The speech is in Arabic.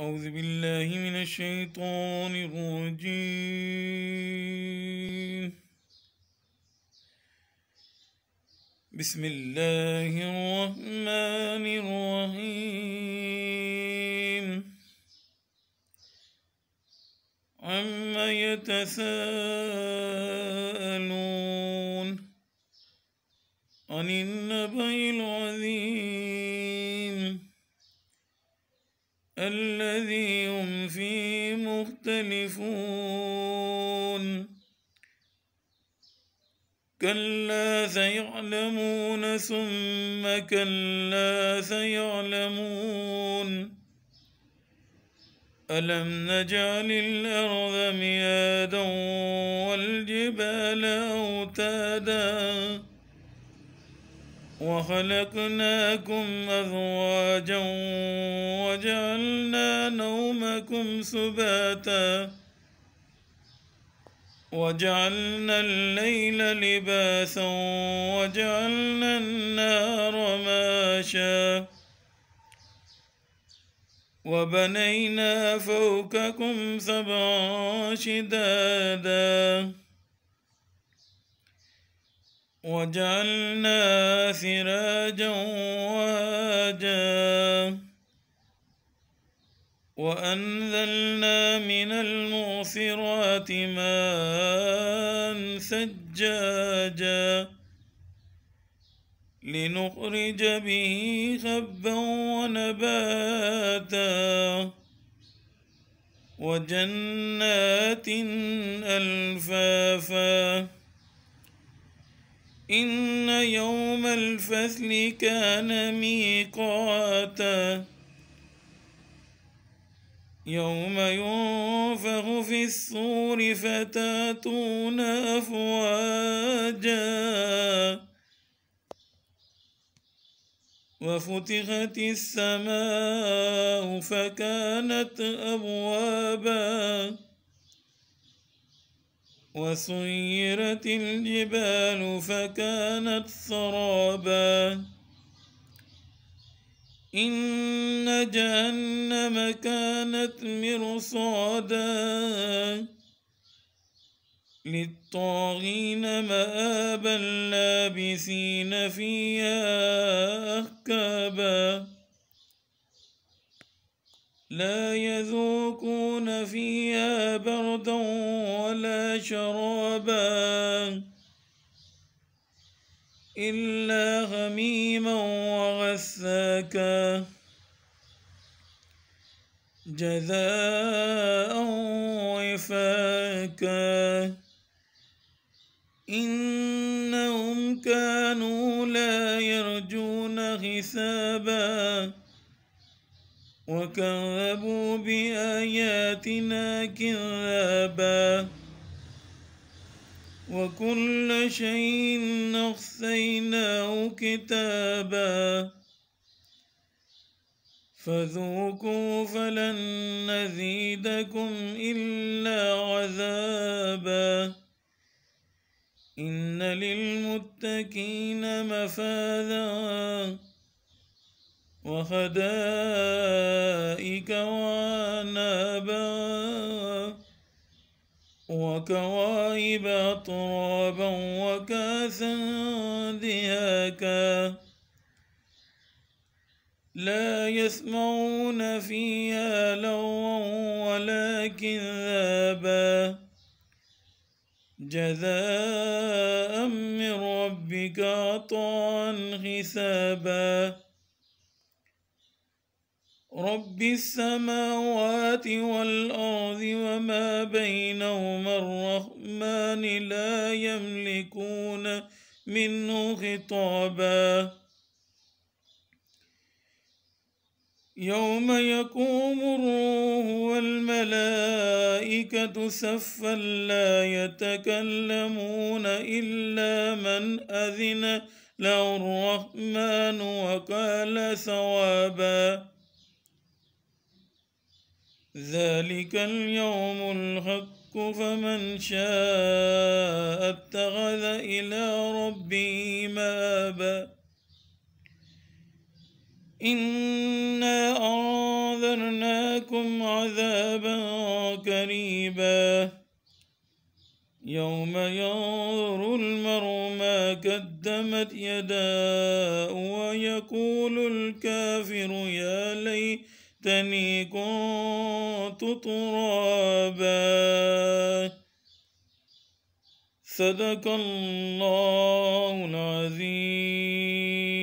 أعوذ بالله من الشيطان الرجيم بسم الله الرحمن الرحيم عما يتساءلون عن النبي العظيم الذي هم فيه مختلفون كلا سيعلمون ثم كلا سيعلمون ألم نجعل الأرض ميادا والجبال أوتادا وخلقناكم أزواجا وجعلنا نومكم سباتا وجعلنا الليل لباسا وجعلنا النار معاشا وبنينا فوقكم سبعا شدادا وجعلنا سراجا وهاجا وأنزلنا من المغفرات ماء ثجاجا لنخرج به خبا ونباتا وجنات ألفافا إن يوم الفصل كان ميقاتا يوم ينفخ في الصور فتاتون أفواجا وفتحت السماء فكانت أبوابا وسيرت الجبال فكانت سرابا إن جهنم كانت مرصادا للطاغين مآبا لابثين فيها أحكابا لا يذوقون فيها بردا ولا شرابا إلا غميما وغثاكا جزاء وفاكا إنهم كانوا لا يرجون حسابا وكذبوا بآياتنا كذابا وكل شيء نخسيناه كتابا فذوقوا فلن نزيدكم إلا عذابا إن للمتقين مفاذا وحدائق وعنابا وكوائب أطرابا وكاسا دهاكا لا يسمعون فيها لوا ولا كذابا جزاء من ربك عطاء حسابا رب السماوات والأرض وما بينهما الرحمن لا يملكون منه خطابا يوم يقوم الروح والملائكة سفا لا يتكلمون إلا من أذن له الرحمن وقال ثوابا ذلك اليوم الحق فمن شاء اتخذ إلى ربه مآبا إنا أنذرناكم عذابا قريبا يوم ينظر المرء ما قدمت يداه ويقول الكافر يا ليت أني كنت ترابا صدق الله العظيم